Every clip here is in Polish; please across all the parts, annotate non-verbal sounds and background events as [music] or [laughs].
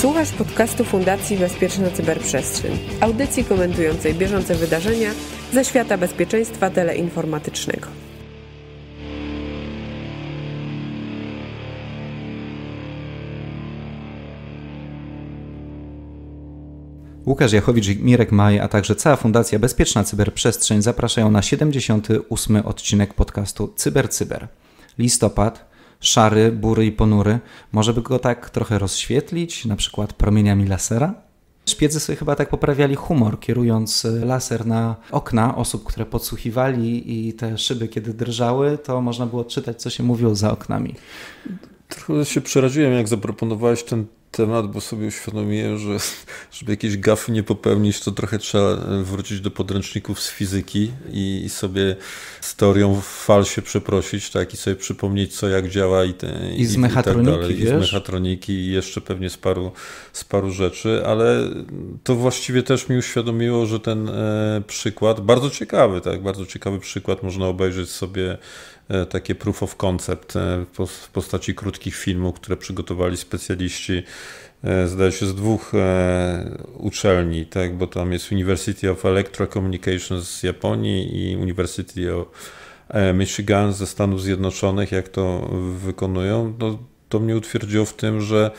Słuchasz podcastu Fundacji Bezpieczna Cyberprzestrzeń, audycji komentującej bieżące wydarzenia ze świata bezpieczeństwa teleinformatycznego. Łukasz Jachowicz i Mirek Maj, a także cała Fundacja Bezpieczna Cyberprzestrzeń zapraszają na 78. odcinek podcastu CyberCyber. Cyber. Listopad szary, bury i ponury. Może by go tak trochę rozświetlić, na przykład promieniami lasera? Szpiedzy sobie chyba tak poprawiali humor, kierując e, laser na okna osób, które podsłuchiwali i te szyby, kiedy drżały, to można było czytać, co się mówiło za oknami. Trochę się przeraziłem, jak zaproponowałeś ten temat, bo sobie uświadomiłem, że [laughs] żeby jakieś gafy nie popełnić, to trochę trzeba e, wrócić do podręczników z fizyki i, i sobie z teorią fal się przeprosić, tak, i sobie przypomnieć, co jak działa i, te, I, tak i, z mechatroniki, i tak dalej, wiesz? i z mechatroniki i jeszcze pewnie z paru, z paru rzeczy, ale to właściwie też mi uświadomiło, że ten e, przykład, bardzo ciekawy, tak, bardzo ciekawy przykład, można obejrzeć sobie E, takie proof of concept e, w postaci krótkich filmów, które przygotowali specjaliści e, zdaje się z dwóch uczelni, tak, bo tam jest University of Electrocommunications z Japonii i University of Michigan ze Stanów Zjednoczonych, jak to wykonują, no, to mnie utwierdziło w tym, że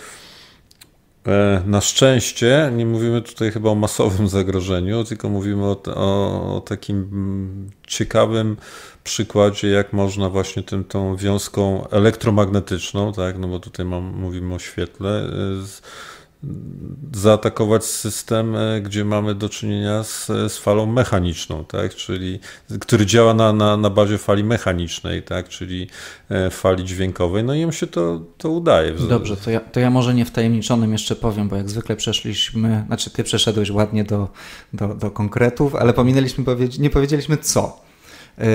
E, na szczęście nie mówimy tutaj chyba o masowym [laughs] zagrożeniu, tylko mówimy o, o, o takim mm, ciekawym przykładzie, jak można właśnie tym, tą wiązką elektromagnetyczną, tak, no bo tutaj mam, mówimy o świetle, y, zaatakować system, e, gdzie mamy do czynienia z, e, z, falą mechaniczną, tak? czyli, który działa na, na, na bazie fali mechanicznej, tak? czyli e, fali dźwiękowej, no i im się to, to udaje. Dobrze, to ja, to ja może niewtajemniczonym jeszcze powiem, bo jak zwykle przeszliśmy, znaczy ty przeszedłeś ładnie do, do, do konkretów, ale pominęliśmy, nie powiedzieliśmy co. E,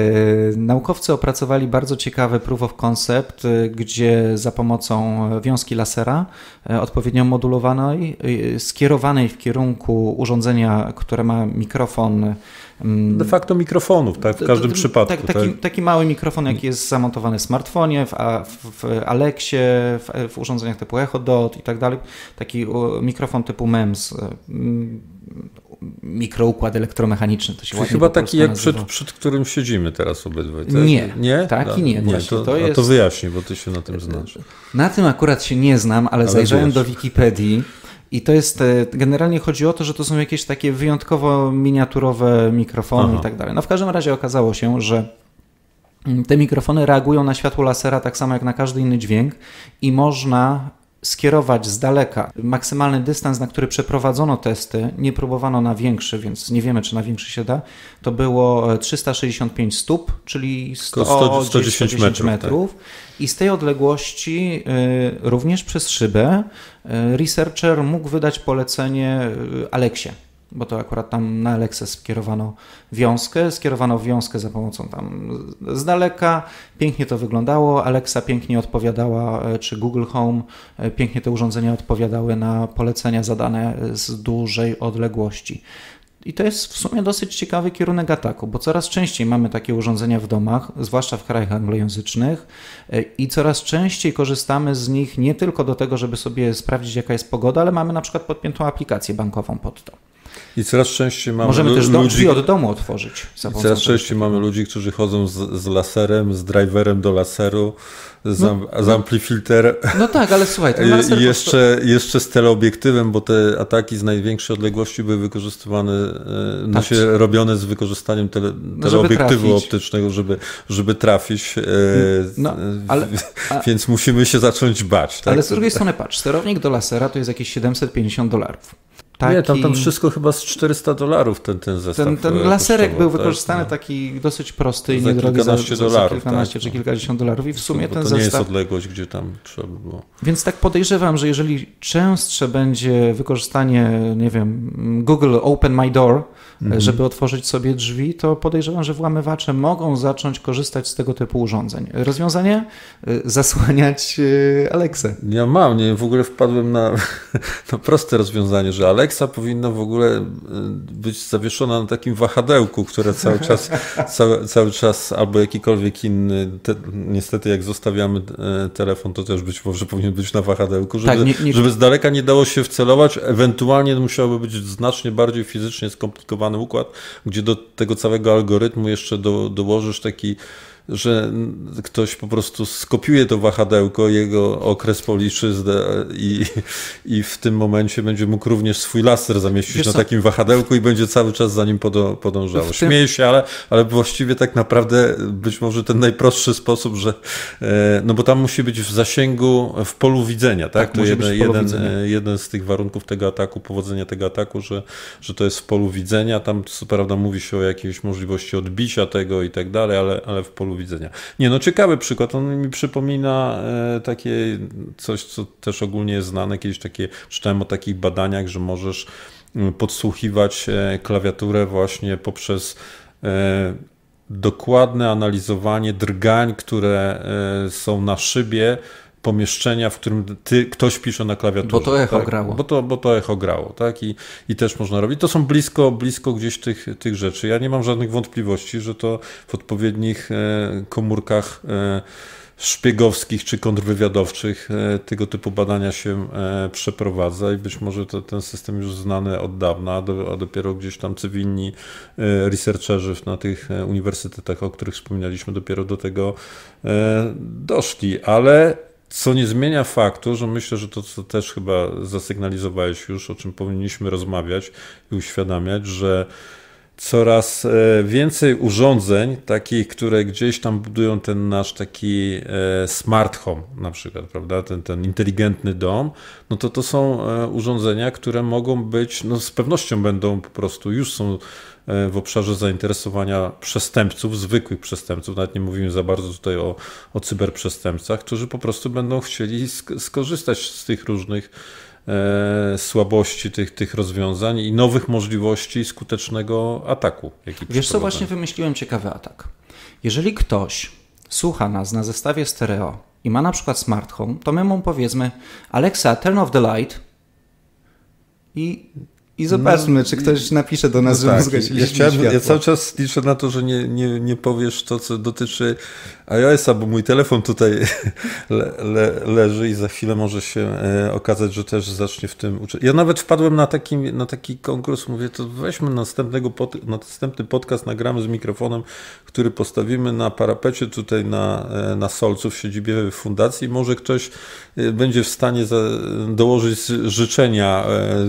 naukowcy opracowali bardzo ciekawy proof of concept, e, gdzie za pomocą wiązki lasera e, odpowiednio modulowanej, skierowanej w kierunku urządzenia, które ma mikrofon. Mm, De facto mikrofonów, tak? W każdym przypadku. Tak, taki, tak. taki, mały mikrofon, jaki jest zamontowany w smartfonie, w, w Alexie, w, w urządzeniach typu Echo Dot i tak dalej. Taki mikrofon typu MEMS mikroukład elektromechaniczny. To się chyba taki jak przed, przed którym siedzimy teraz obydwaj. Tak? Nie, nie, tak i no, nie. nie to, to jest... A to wyjaśnij, bo ty się na tym znasz. Na tym akurat się nie znam, ale, ale zajrzałem do Wikipedii. I to jest, e, generalnie chodzi o to, że to są jakieś takie wyjątkowo miniaturowe mikrofony Aha. i tak dalej. No w każdym razie okazało się, że mm, te mikrofony reagują na światło lasera tak samo jak na każdy inny dźwięk i można skierować z daleka. Maksymalny dystans, na który przeprowadzono testy, nie próbowano na większy, więc nie wiemy, czy na większy się da, to było 365 e, stóp, czyli 100, 100, 110, 110 metrów. metrów. Tak. I z tej odległości e, również przez szybę e, researcher mógł wydać polecenie Aleksie bo to akurat tam na Alexę skierowano wiązkę, skierowano wiązkę za pomocą tam z daleka, pięknie to wyglądało, Alexa pięknie odpowiadała, e, czy Google Home, e, pięknie te urządzenia odpowiadały na polecenia zadane z dużej odległości. I to jest w sumie dosyć ciekawy kierunek ataku, bo coraz częściej mamy takie urządzenia w domach, zwłaszcza w krajach anglojęzycznych, e, i coraz częściej korzystamy z nich nie tylko do tego, żeby sobie sprawdzić, jaka jest pogoda, ale mamy na przykład podpiętą aplikację bankową pod to. I coraz częściej mamy Możemy też ludzi... drzwi od domu otworzyć. I coraz częściej mamy ludzi, którzy chodzą z, z laserem, z driverem do laseru, z, no, am, z amplifilter. No tak, ale słuchaj. [laughs] I jeszcze, prostu... jeszcze z teleobiektywem, bo te ataki z największej odległości były wykorzystywane, e, no tak. się robione z wykorzystaniem tele, no, teleobiektywu żeby optycznego, żeby, żeby trafić. E, no, ale, a... Więc musimy się zacząć bać. Tak? Ale z drugiej strony patrz, sterownik do lasera to jest jakieś 750 dolarów. Taki... Nie, tam, tam wszystko chyba z 400 dolarów ten, ten zestaw. Ten, ten e, laserek był tak? wykorzystany no. taki dosyć prosty i niedrogi. Kilkanaście za, dolarów, za kilkanaście tak? czy no. kilkadziesiąt dolarów i w sumie ten to zestaw... To nie jest odległość, gdzie tam trzeba by było. Więc tak podejrzewam, że jeżeli częstsze będzie wykorzystanie, nie wiem, Google Open My Door, mhm. żeby otworzyć sobie drzwi, to podejrzewam, że włamywacze mogą zacząć korzystać z tego typu urządzeń. Rozwiązanie? Y, zasłaniać y, Aleksę. Ja mam, nie, w ogóle wpadłem na, [laughs] na proste rozwiązanie, że Alexa powinna w ogóle y, być zawieszona na takim wahadełku, które cały czas, [laughs] cały, cały czas albo jakikolwiek inny, te, niestety jak zostawiamy e, telefon, to też być może powinien być na wahadełku, tak, żeby, tak, nie, nie... żeby z daleka nie dało się wcelować, ewentualnie musiałoby być znacznie bardziej fizycznie skomplikowane układ, gdzie do tego całego algorytmu jeszcze do, dołożysz taki że ktoś po prostu skopiuje to wahadełko, jego okres policzyzdę i, i w tym momencie będzie mógł również swój laser zamieścić Wiesz na co? takim wahadełku i będzie cały czas za nim podążał. No tym... Śmieję się, ale, ale właściwie tak naprawdę być może ten najprostszy sposób, że e, no bo tam musi być w zasięgu, w polu widzenia, tak? tak to jeden, jeden, jeden z tych warunków tego ataku, powodzenia tego ataku, że, że to jest w polu widzenia. Tam co prawda mówi się o jakiejś możliwości odbicia tego i tak dalej, ale, ale w polu widzenia. Nie, no ciekawy przykład, on mi przypomina e, takie coś, co też ogólnie jest znane, kiedyś takie, czytałem o takich badaniach, że możesz mm, podsłuchiwać e, klawiaturę właśnie poprzez e, dokładne analizowanie drgań, które są na szybie, pomieszczenia, w którym ty, ktoś pisze na klawiaturze. Bo to echo tak? grało. Bo to, bo to echo grało, tak? I, I też można robić. To są blisko, blisko gdzieś tych, tych rzeczy. Ja nie mam żadnych wątpliwości, że to w odpowiednich e, komórkach e, szpiegowskich czy kontrwywiadowczych e, tego typu badania się e, przeprowadza i być może to, ten system już znany od dawna, do, a dopiero gdzieś tam cywilni e, researcherzy na tych e, uniwersytetach, o których wspominaliśmy, dopiero do tego doszli. Ale co nie zmienia faktu, że myślę, że to, co też chyba zasygnalizowałeś już, o czym powinniśmy rozmawiać i uświadamiać, że coraz e, więcej urządzeń, takich, które gdzieś tam budują ten nasz taki e, smart home, na przykład, prawda, ten, ten inteligentny dom, no to to są e, urządzenia, które mogą być, no z pewnością będą po prostu, już są w obszarze zainteresowania przestępców, zwykłych przestępców, nawet nie mówimy za bardzo tutaj o, o cyberprzestępcach, którzy po prostu będą chcieli skorzystać z tych różnych E, słabości tych, tych rozwiązań i nowych możliwości skutecznego ataku. Wiesz co, właśnie wymyśliłem ciekawy atak. Jeżeli ktoś słucha nas na zestawie stereo i ma na przykład smart home, to my mu powiedzmy Alexa, turn off the light i i zobaczmy, no, czy ktoś napisze do nas, no że tak, zgadziliśmy ja, chciałem, ja cały czas liczę na to, że nie, nie, nie powiesz to, co dotyczy iOS-a, bo mój telefon tutaj [laughs] le, le, leży i za chwilę może się e, okazać, że też zacznie w tym uczyć. Ja nawet wpadłem na taki, na taki konkurs, mówię, to weźmy następnego pod, następny podcast, nagramy z mikrofonem, który postawimy na parapecie tutaj na, e, na Solcu w siedzibie fundacji. Może ktoś e, będzie w stanie za, dołożyć życzenia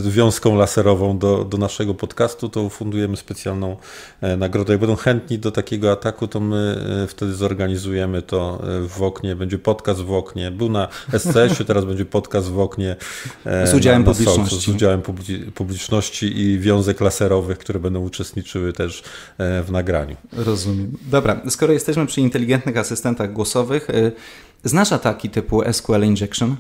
e, wiązką laserową do, do naszego podcastu, to fundujemy specjalną e, nagrodę. Jak będą chętni do takiego ataku, to my e, wtedy zorganizujemy to e, w oknie. Będzie podcast w oknie. Był na SCS-ie, teraz będzie podcast w oknie. Z udziałem na, na publiczności. Sołcu, z udziałem publiczności i wiązek laserowych, które będą uczestniczyły też w nagraniu. Rozumiem. Dobra, skoro jesteśmy przy inteligentnych asystentach głosowych, znasz ataki typu SQL Injection?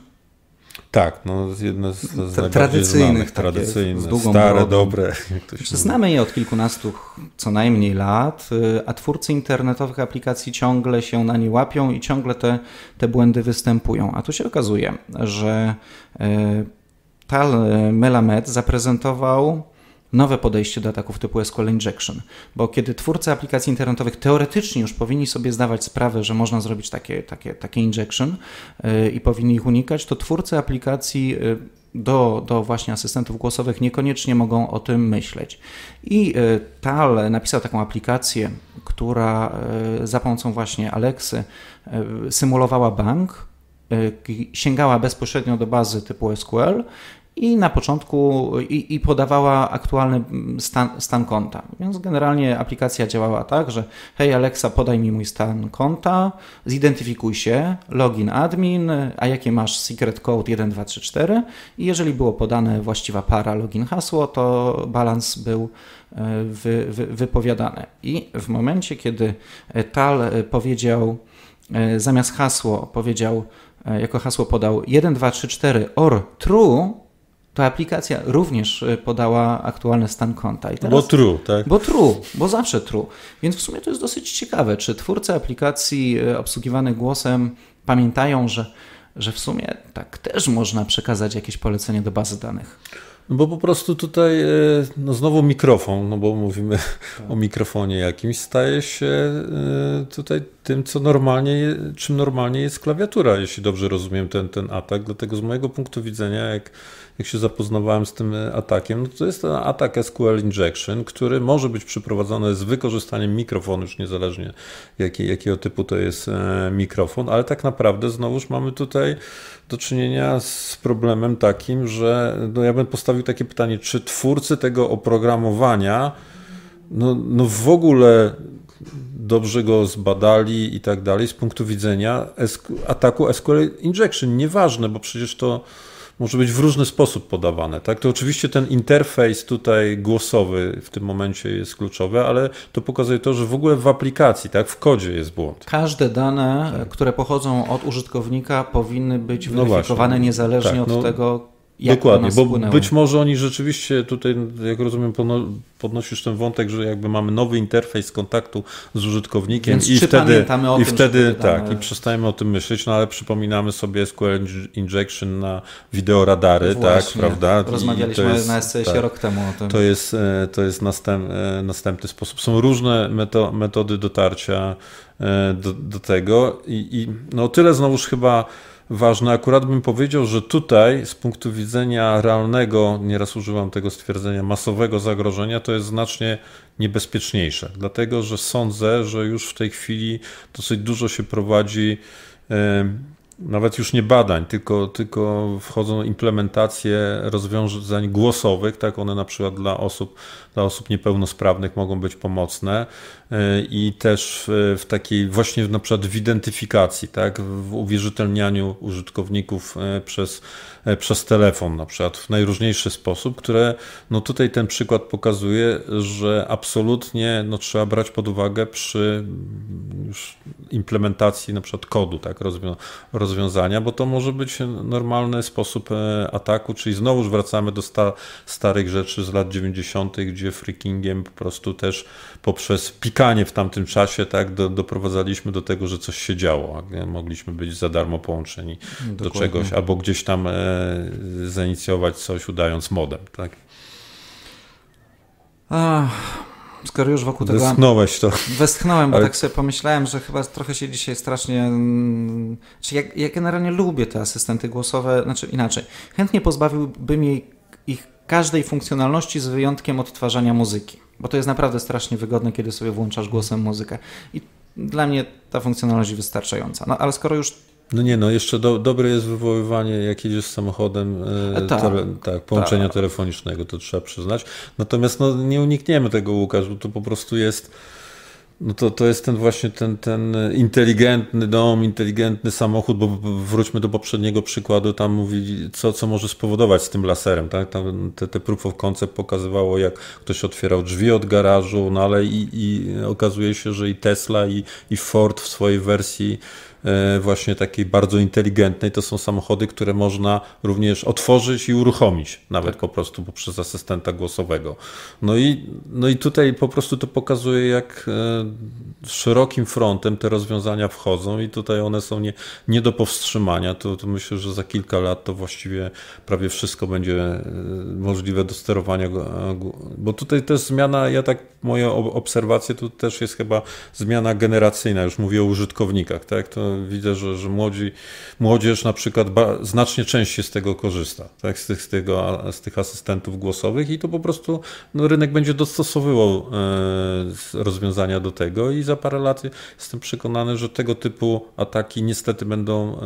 Tak, no jedne z, z Tra tradycyjnych, znanych, takie, stare, brodą. dobre. Znaczy, znamy je od kilkunastu co najmniej lat, y, a twórcy internetowych aplikacji ciągle się na nie łapią i ciągle te, te błędy występują. A tu się okazuje, że y, Tal Melamed zaprezentował nowe podejście do ataków typu SQL injection, bo kiedy twórcy aplikacji internetowych teoretycznie już powinni sobie zdawać sprawę, że można zrobić takie, takie, takie injection y, i powinni ich unikać, to twórcy aplikacji y, do, do właśnie asystentów głosowych niekoniecznie mogą o tym myśleć. I y, Tal napisał taką aplikację, która za pomocą właśnie Alexy symulowała bank, sięgała bezpośrednio do bazy typu SQL i na początku i, i podawała aktualny mm, stan, stan, konta. Więc generalnie aplikacja działała tak, że hej Alexa, podaj mi mój stan konta, zidentyfikuj się, login admin, a jakie masz secret code 1234 i jeżeli było podane właściwa para, login, hasło, to balans był e, wy, wy, wypowiadany. I w momencie, kiedy e, Tal e, powiedział, zamiast hasło powiedział, jako hasło podał 1234 or true, to aplikacja również e, podała aktualny stan konta. I teraz, bo true, tak? Bo true, bo zawsze true. Więc w sumie to jest dosyć ciekawe, czy twórcy aplikacji e, obsługiwanych głosem pamiętają, że, że w sumie tak też można przekazać jakieś polecenie do bazy danych. No bo po prostu tutaj e, no znowu mikrofon, no bo mówimy tak. o mikrofonie jakimś, staje się tutaj tym, co normalnie, czym normalnie jest klawiatura, jeśli dobrze rozumiem ten, ten atak. Dlatego z mojego punktu widzenia, jak jak się zapoznawałem z tym e, atakiem, no to jest ten atak SQL Injection, który może być przeprowadzony z wykorzystaniem mikrofonu, już niezależnie jaki, jakiego typu to jest e, mikrofon, ale tak naprawdę znowuż mamy tutaj do czynienia z problemem takim, że no ja bym postawił takie pytanie, czy twórcy tego oprogramowania no, no w ogóle dobrze go zbadali i tak dalej z punktu widzenia ataku SQL Injection. Nieważne, bo przecież to może być w różny sposób podawane. Tak? To oczywiście ten interfejs tutaj głosowy w tym momencie jest kluczowy, ale to pokazuje to, że w ogóle w aplikacji, tak, w kodzie jest błąd. Każde dane, tak. które pochodzą od użytkownika, powinny być no weryfikowane no niezależnie tak, od no... tego, Dokładnie, bo być może oni rzeczywiście tutaj, jak rozumiem, podnosisz ten wątek, że jakby mamy nowy interfejs kontaktu z użytkownikiem Więc i wtedy, i wtedy tak, i przestajemy o tym myśleć, no ale przypominamy sobie SQL Injection na wideoradary, tak, Właśnie. tak, prawda? Rozmawialiśmy jest, na SCS tak, rok temu o tym. To jest, e, to jest następ, e, następny sposób. Są różne meto, metody dotarcia e, do, do tego i, i no tyle znowuż chyba ważne. Akurat bym powiedział, że tutaj z punktu widzenia realnego, nieraz używam tego stwierdzenia, masowego zagrożenia, to jest znacznie niebezpieczniejsze, dlatego że sądzę, że już w tej chwili dosyć dużo się prowadzi nawet już nie badań, tylko, tylko wchodzą implementacje rozwiązań głosowych, tak one na przykład dla osób, dla osób niepełnosprawnych mogą być pomocne y, i też w takiej właśnie na przykład w identyfikacji, tak, w uwierzytelnianiu użytkowników y, przez, y, przez telefon na przykład w najróżniejszy sposób, które no tutaj ten przykład pokazuje, że absolutnie no, trzeba brać pod uwagę przy już implementacji na przykład kodu, tak, rozwiązania, bo to może być normalny sposób e, ataku, czyli znowuż wracamy do sta starych rzeczy z lat 90., gdzie freakingiem po prostu też poprzez pikanie w tamtym czasie tak, do, doprowadzaliśmy do tego, że coś się działo. Mogliśmy być za darmo połączeni Dokładnie. do czegoś, albo gdzieś tam e, zainicjować coś, udając modem. Tak? Ach skoro już wokół tego... Westchnąłeś to. Westchnąłem, bo Ale... tak sobie pomyślałem, że chyba trochę się dzisiaj strasznie... Mm, znaczy, ja, ja generalnie lubię te asystenty głosowe, znaczy inaczej. Chętnie pozbawiłbym jej, ich każdej funkcjonalności z wyjątkiem odtwarzania muzyki, bo to jest naprawdę strasznie wygodne, kiedy sobie włączasz głosem muzykę. I dla mnie ta funkcjonalność wystarczająca. No ale skoro już no nie, no jeszcze do, dobre jest wywoływanie, jak jedziesz samochodem, e, e, tak, tele, tak, połączenia tak. telefonicznego, to trzeba przyznać. Natomiast no, nie unikniemy tego, Łukasz, bo to po prostu jest, no to, to jest ten właśnie ten, ten inteligentny dom, inteligentny samochód, bo wróćmy do poprzedniego przykładu, tam mówi, co, co może spowodować z tym laserem, tak? Tam te, te proof of concept pokazywało, jak ktoś otwierał drzwi od garażu, no ale i, i okazuje się, że i Tesla, i, i Ford w swojej wersji E, właśnie takiej bardzo inteligentnej. To są samochody, które można również otworzyć i uruchomić, nawet tak. po prostu poprzez asystenta głosowego. No i, no i tutaj po prostu to pokazuje, jak e, szerokim frontem te rozwiązania wchodzą i tutaj one są nie, nie do powstrzymania. To, to myślę, że za kilka lat to właściwie prawie wszystko będzie e, możliwe do sterowania. Bo tutaj też zmiana, ja tak moje obserwacje, tu też jest chyba zmiana generacyjna, już mówię o użytkownikach, tak? To widzę, że, że młodzi, młodzież na przykład ba, znacznie częściej z tego korzysta, tak? z, tych, z, tego, z tych asystentów głosowych i to po prostu no, rynek będzie dostosowywał e, rozwiązania do tego i za parę lat jestem przekonany, że tego typu ataki niestety będą e,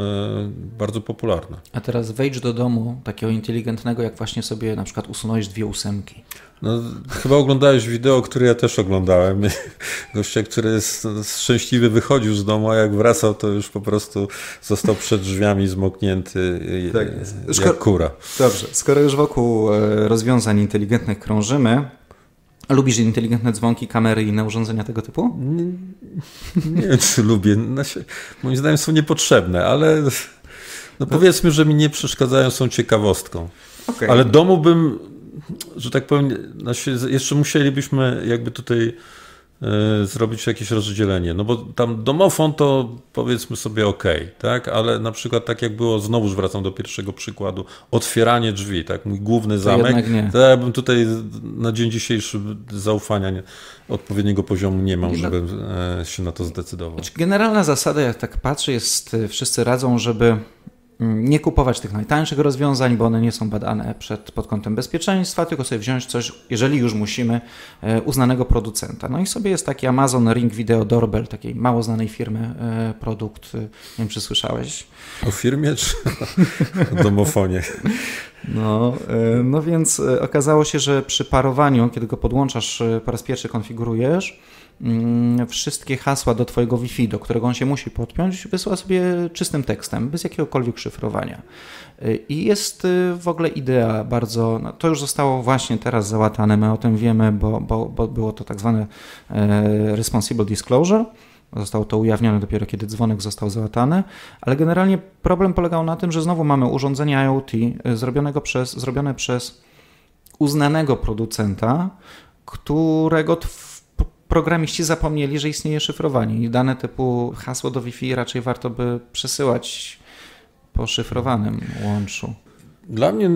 bardzo popularne. A teraz wejdź do domu takiego inteligentnego, jak właśnie sobie na przykład usunąłeś dwie ósemki. No, chyba oglądałeś wideo, które ja też oglądałem. [laughs] Gościa, który jest szczęśliwy, wychodził z domu, a jak wracał, to już po prostu został przed drzwiami zmoknięty y, y, tak. jak kura. Dobrze, skoro już wokół e, rozwiązań inteligentnych krążymy, lubisz inteligentne dzwonki, kamery i inne urządzenia tego typu? Nie, nie wiem, czy lubię. moim zdaniem są niepotrzebne, ale no, no powiedzmy, że mi nie przeszkadzają, są ciekawostką. Okay. Ale domu bym że tak powiem, znaczy, jeszcze musielibyśmy jakby tutaj e, zrobić jakieś rozdzielenie, no bo tam domofon to powiedzmy sobie ok, tak, ale na przykład tak jak było, znowu wracam do pierwszego przykładu, otwieranie drzwi, tak, mój główny to zamek, to ja bym tutaj na dzień dzisiejszy zaufania nie, odpowiedniego poziomu nie mam, żebym e, się na to zdecydował. Znaczy, generalna zasada, jak tak patrzę, jest, e, wszyscy radzą, żeby Mm, nie kupować tych najtańszych rozwiązań, bo one nie są badane przed, pod kątem bezpieczeństwa, tylko sobie wziąć coś, jeżeli już musimy, e, uznanego producenta. No i sobie jest taki Amazon Ring Video Doorbell, takiej mało znanej firmy, e, produkt, e, nie wiem czy słyszałeś. O firmie czy o domofonie? No, no więc okazało się, że przy parowaniu, kiedy go podłączasz, po raz pierwszy konfigurujesz, Mm, wszystkie hasła do Twojego Wi-Fi, do którego on się musi podpiąć, wysyła sobie czystym tekstem, bez jakiegokolwiek szyfrowania. Y, I jest y, w ogóle idea bardzo, no to już zostało właśnie teraz załatane, my o tym wiemy, bo, bo, bo było to tak zwane e, responsible disclosure. Zostało to ujawnione dopiero kiedy dzwonek został załatany, ale generalnie problem polegał na tym, że znowu mamy urządzenie IoT y, zrobionego przez, zrobione przez uznanego producenta, którego programiści zapomnieli, że istnieje szyfrowanie i dane typu hasło do Wi-Fi raczej warto by przesyłać po szyfrowanym łączu. Dla mnie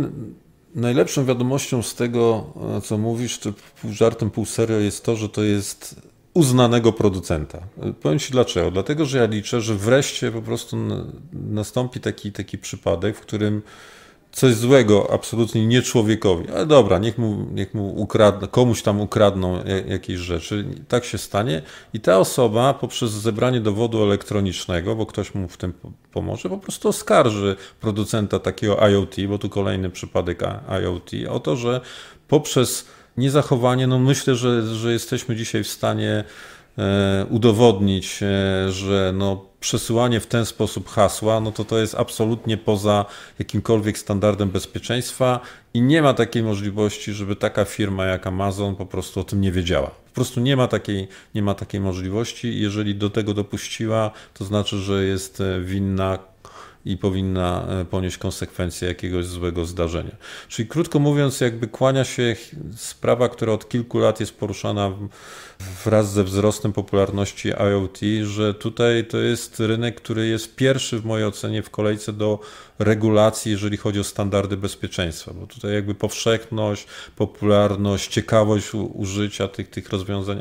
najlepszą wiadomością z tego, e, co mówisz, czy pół żartem, pół serio, jest to, że to jest uznanego producenta. E, powiem Ci dlaczego. Dlatego, że ja liczę, że wreszcie po prostu nastąpi taki, taki przypadek, w którym coś złego absolutnie nie człowiekowi. Ale dobra, niech mu, niech mu ukradną, komuś tam ukradną e, jakieś rzeczy. Tak się stanie i ta osoba poprzez zebranie dowodu elektronicznego, bo ktoś mu w tym pomoże, po prostu oskarży producenta takiego IoT, bo tu kolejny przypadek IoT, o to, że poprzez niezachowanie, no myślę, że, że jesteśmy dzisiaj w stanie E, udowodnić, e, że no, przesyłanie w ten sposób hasła, no to to jest absolutnie poza jakimkolwiek standardem bezpieczeństwa i nie ma takiej możliwości, żeby taka firma jak Amazon po prostu o tym nie wiedziała. Po prostu nie ma takiej, nie ma takiej możliwości. Jeżeli do tego dopuściła, to znaczy, że jest e, winna i powinna ponieść konsekwencje jakiegoś złego zdarzenia. Czyli krótko mówiąc, jakby kłania się sprawa, która od kilku lat jest poruszana w wraz ze wzrostem popularności IoT, że tutaj to jest rynek, który jest pierwszy w mojej ocenie w kolejce do regulacji, jeżeli chodzi o standardy bezpieczeństwa, bo tutaj jakby powszechność, popularność, ciekawość użycia tych, tych rozwiązań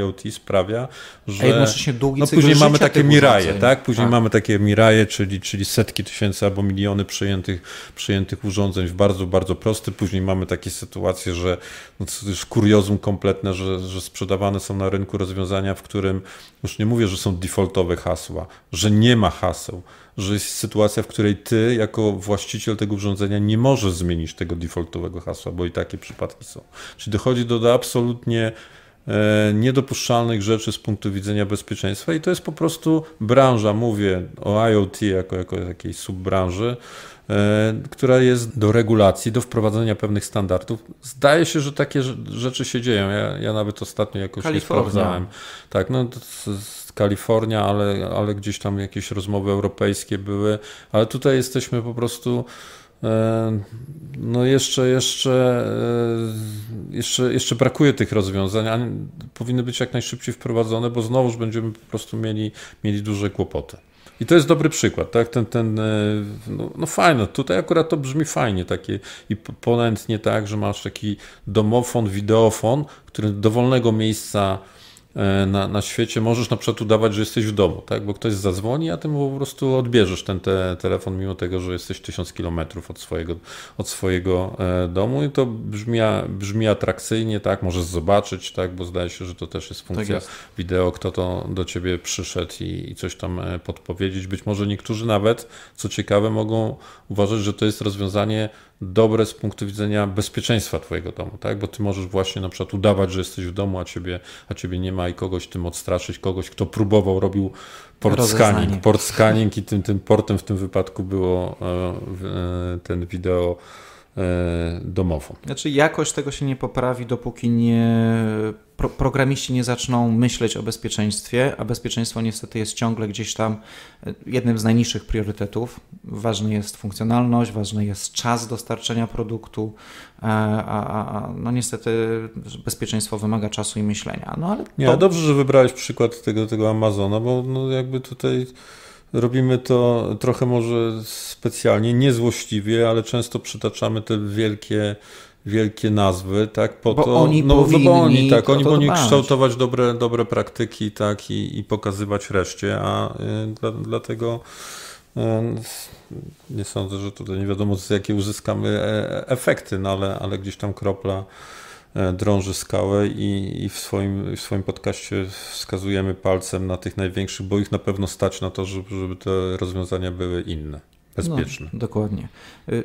IoT sprawia, że jednocześnie długi no, później mamy takie miraje, tak? Później tak. mamy takie miraje, czyli, czyli setki tysięcy albo miliony przyjętych, przyjętych urządzeń w bardzo, bardzo prosty. Później mamy takie sytuacje, że no, to jest kuriozum kompletne, że, że sprzedawamy są na rynku rozwiązania, w którym już nie mówię, że są defaultowe hasła, że nie ma haseł, że jest sytuacja, w której ty, jako właściciel tego urządzenia, nie możesz zmienić tego defaultowego hasła, bo i takie przypadki są. Czyli dochodzi do, do absolutnie e, niedopuszczalnych rzeczy z punktu widzenia bezpieczeństwa i to jest po prostu branża, mówię o IoT jako, jako takiej subbranży, E, która jest do regulacji, do wprowadzenia pewnych standardów. Zdaje się, że takie rzeczy się dzieją. Ja, ja nawet ostatnio jakoś nie sprawdzałem. Tak, no Kalifornia, ale, ale gdzieś tam jakieś rozmowy europejskie były, ale tutaj jesteśmy po prostu. E, no jeszcze, jeszcze, e, jeszcze, jeszcze brakuje tych rozwiązań, powinny być jak najszybciej wprowadzone, bo znowuż będziemy po prostu mieli, mieli duże kłopoty. I to jest dobry przykład, tak? Ten, ten, e, no, no fajno, tutaj akurat to brzmi fajnie takie i ponętnie tak, że masz taki domofon, wideofon, który do dowolnego miejsca E, na, na świecie, możesz na przykład udawać, że jesteś w domu, tak? bo ktoś zadzwoni, a ty mu po prostu odbierzesz ten te, telefon, mimo tego, że jesteś tysiąc kilometrów od swojego, od swojego e, domu i to brzmi, brzmi atrakcyjnie, tak? możesz zobaczyć, tak? bo zdaje się, że to też jest tak funkcja tak jest. wideo, kto to do ciebie przyszedł i, i coś tam e, podpowiedzieć. Być może niektórzy nawet, co ciekawe, mogą uważać, że to jest rozwiązanie dobre z punktu widzenia bezpieczeństwa Twojego domu, tak? Bo Ty możesz właśnie na przykład udawać, że jesteś w domu, a ciebie, a ciebie nie ma i kogoś tym odstraszyć, kogoś, kto próbował, robił port scanning, port scanning i tym, tym portem w tym wypadku było e, e, ten wideo E, domofon. Znaczy jakość tego się nie poprawi, dopóki nie pro, programiści nie zaczną myśleć o bezpieczeństwie, a bezpieczeństwo niestety jest ciągle gdzieś tam e, jednym z najniższych priorytetów. Ważna jest funkcjonalność, ważny jest czas dostarczenia produktu, e, a, a, a no niestety bezpieczeństwo wymaga czasu i myślenia. No ale to... nie, dobrze, że wybrałeś przykład tego, tego Amazona, bo no jakby tutaj Robimy to trochę może specjalnie, niezłośliwie, ale często przytaczamy te wielkie wielkie nazwy, tak, po bo to, oni no, powinni, no bo oni, tak, oni powinni kształtować dobre, dobre praktyki, tak, i, i pokazywać reszcie, a y, dla, dlatego y, nie sądzę, że tutaj nie wiadomo, z jakie uzyskamy e, efekty, no ale, ale gdzieś tam kropla E, drąży skałę i, i w, swoim, w swoim podcaście wskazujemy palcem na tych największych, bo ich na pewno stać na to, żeby, żeby te rozwiązania były inne, bezpieczne. No, dokładnie. Y,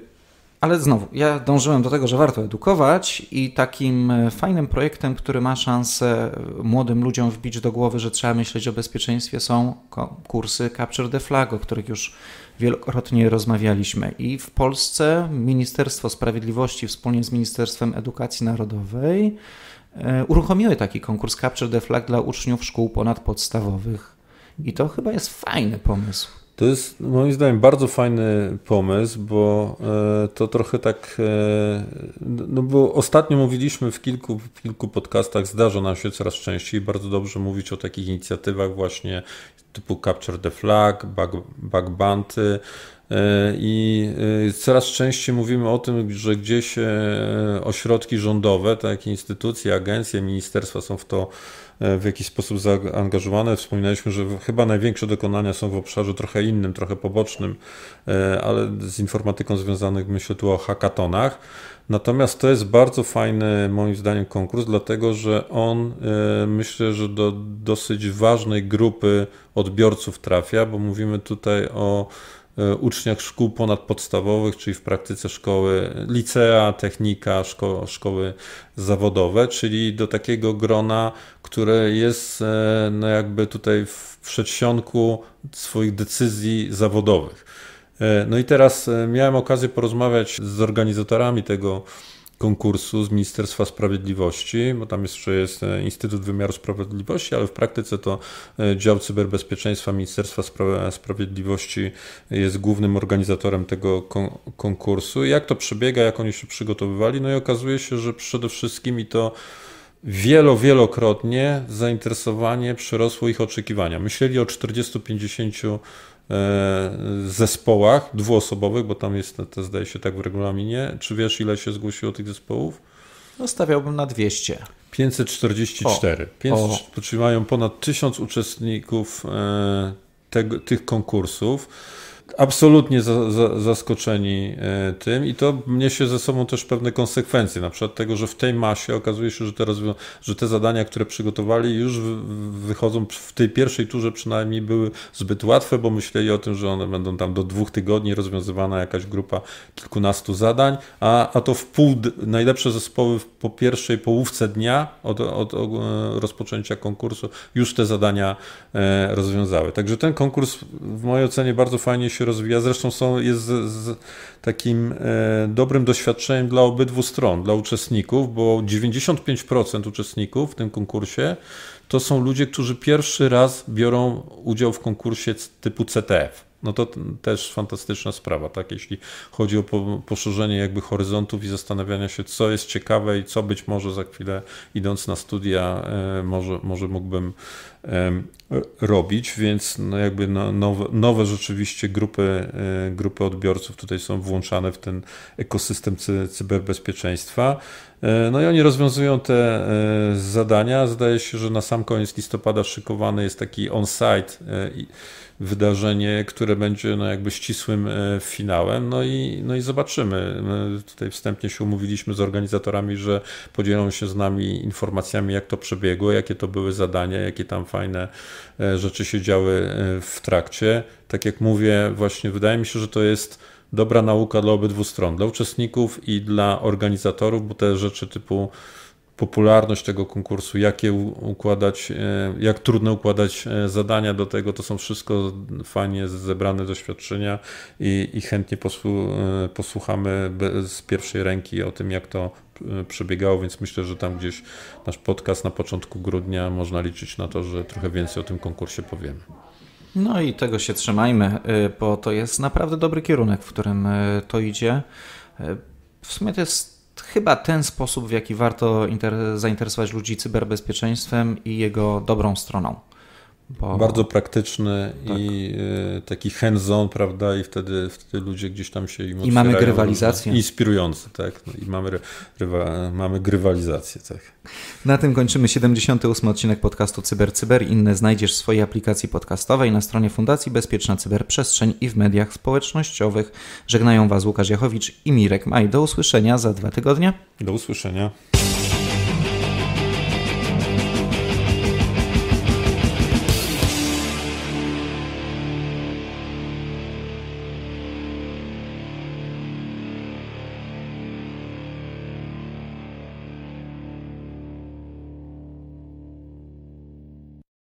ale znowu, ja dążyłem do tego, że warto edukować, i takim e, fajnym projektem, który ma szansę e, młodym ludziom wbić do głowy, że trzeba myśleć o bezpieczeństwie, są kursy Capture the Flag, o których już wielokrotnie rozmawialiśmy. I w Polsce Ministerstwo Sprawiedliwości wspólnie z Ministerstwem Edukacji Narodowej e, uruchomiły taki konkurs Capture the Flag dla uczniów szkół ponadpodstawowych. I to chyba jest fajny pomysł. To jest moim zdaniem bardzo fajny pomysł, bo e, to trochę tak, e, no bo ostatnio mówiliśmy w kilku, w kilku podcastach, zdarza nam się coraz częściej bardzo dobrze mówić o takich inicjatywach właśnie typu Capture the Flag, Bug, bug banty e, i coraz częściej mówimy o tym, że gdzieś ośrodki rządowe, takie instytucje, agencje, ministerstwa są w to E, w jakiś sposób zaangażowane. Wspominaliśmy, że chyba największe dokonania są w obszarze trochę innym, trochę pobocznym, e, ale z informatyką związanych myślę tu o hackatonach. Natomiast to jest bardzo fajny, moim zdaniem, konkurs, dlatego że on e, myślę, że do dosyć ważnej grupy odbiorców trafia, bo mówimy tutaj o E, uczniach szkół ponadpodstawowych, czyli w praktyce szkoły licea, technika, szko szkoły zawodowe, czyli do takiego grona, które jest e, no jakby tutaj w przedsionku swoich decyzji zawodowych. E, no i teraz miałem okazję porozmawiać z organizatorami tego konkursu z Ministerstwa Sprawiedliwości, bo tam jeszcze jest e, Instytut Wymiaru Sprawiedliwości, ale w praktyce to e, dział cyberbezpieczeństwa Ministerstwa Spra Sprawiedliwości jest głównym organizatorem tego kon konkursu. Jak to przebiega, jak oni się przygotowywali? No i okazuje się, że przede wszystkim i to wielo, wielokrotnie zainteresowanie przerosło ich oczekiwania. Myśleli o 40-50 zespołach dwuosobowych, bo tam jest, to zdaje się tak w regulaminie. Czy wiesz, ile się zgłosiło tych zespołów? No stawiałbym na 200. 544. Czyli mają ponad 1000 uczestników e, tych konkursów absolutnie za, za, zaskoczeni e, tym i to niesie ze sobą też pewne konsekwencje, na przykład tego, że w tej masie okazuje się, że te, że te zadania, które przygotowali już wychodzą w tej pierwszej turze przynajmniej były zbyt łatwe, bo myśleli o tym, że one będą tam do dwóch tygodni rozwiązywana jakaś grupa kilkunastu zadań, a, a to w pół, najlepsze zespoły po pierwszej połówce dnia od, od, od e, rozpoczęcia konkursu już te zadania e, rozwiązały. Także ten konkurs w mojej ocenie bardzo fajnie się rozwija. Zresztą są, jest z, z takim e, dobrym doświadczeniem dla obydwu stron, dla uczestników, bo 95% uczestników w tym konkursie to są ludzie, którzy pierwszy raz biorą udział w konkursie typu CTF. No to też fantastyczna sprawa, tak? Jeśli chodzi o poszerzenie jakby horyzontów i zastanawiania się, co jest ciekawe i co być może za chwilę idąc na studia, e, może, może mógłbym robić, więc no jakby no, nowe, nowe rzeczywiście grupy, e, grupy odbiorców tutaj są włączane w ten ekosystem cy, cyberbezpieczeństwa. E, no i oni rozwiązują te zadania. Zdaje się, że na sam koniec listopada szykowany jest taki on-site wydarzenie, które będzie no jakby ścisłym e, finałem. No i, no i zobaczymy. My no, tutaj wstępnie się umówiliśmy z organizatorami, że podzielą się z nami informacjami, jak to przebiegło, jakie to były zadania, jakie tam fajne e, rzeczy się działy e, w trakcie. Tak jak mówię, właśnie wydaje mi się, że to jest dobra nauka dla obydwu stron, dla uczestników i dla organizatorów, bo te rzeczy typu popularność tego konkursu, jakie układać, e, jak trudno układać e, zadania do tego, to są wszystko fajnie zebrane doświadczenia i, i chętnie posłu, e, posłuchamy z pierwszej ręki o tym, jak to przebiegało, więc myślę, że tam gdzieś nasz podcast na początku grudnia można liczyć na to, że trochę więcej o tym konkursie powiemy. No i tego się trzymajmy, bo to jest naprawdę dobry kierunek, w którym to idzie. W sumie to jest chyba ten sposób, w jaki warto zainteresować ludzi cyberbezpieczeństwem i jego dobrą stroną. Bo... Bardzo praktyczny tak. i y, taki hands-on, prawda? I wtedy, wtedy ludzie gdzieś tam się im I mamy grywalizację. Różne, inspirujący, tak? No, I mamy, rywa, mamy grywalizację, tak. Na tym kończymy 78 odcinek podcastu CyberCyber. Cyber. Inne znajdziesz w swojej aplikacji podcastowej na stronie Fundacji Bezpieczna Cyberprzestrzeń i w mediach społecznościowych. Żegnają Was Łukasz Jachowicz i Mirek Maj. Do usłyszenia za dwa tygodnie. Do usłyszenia.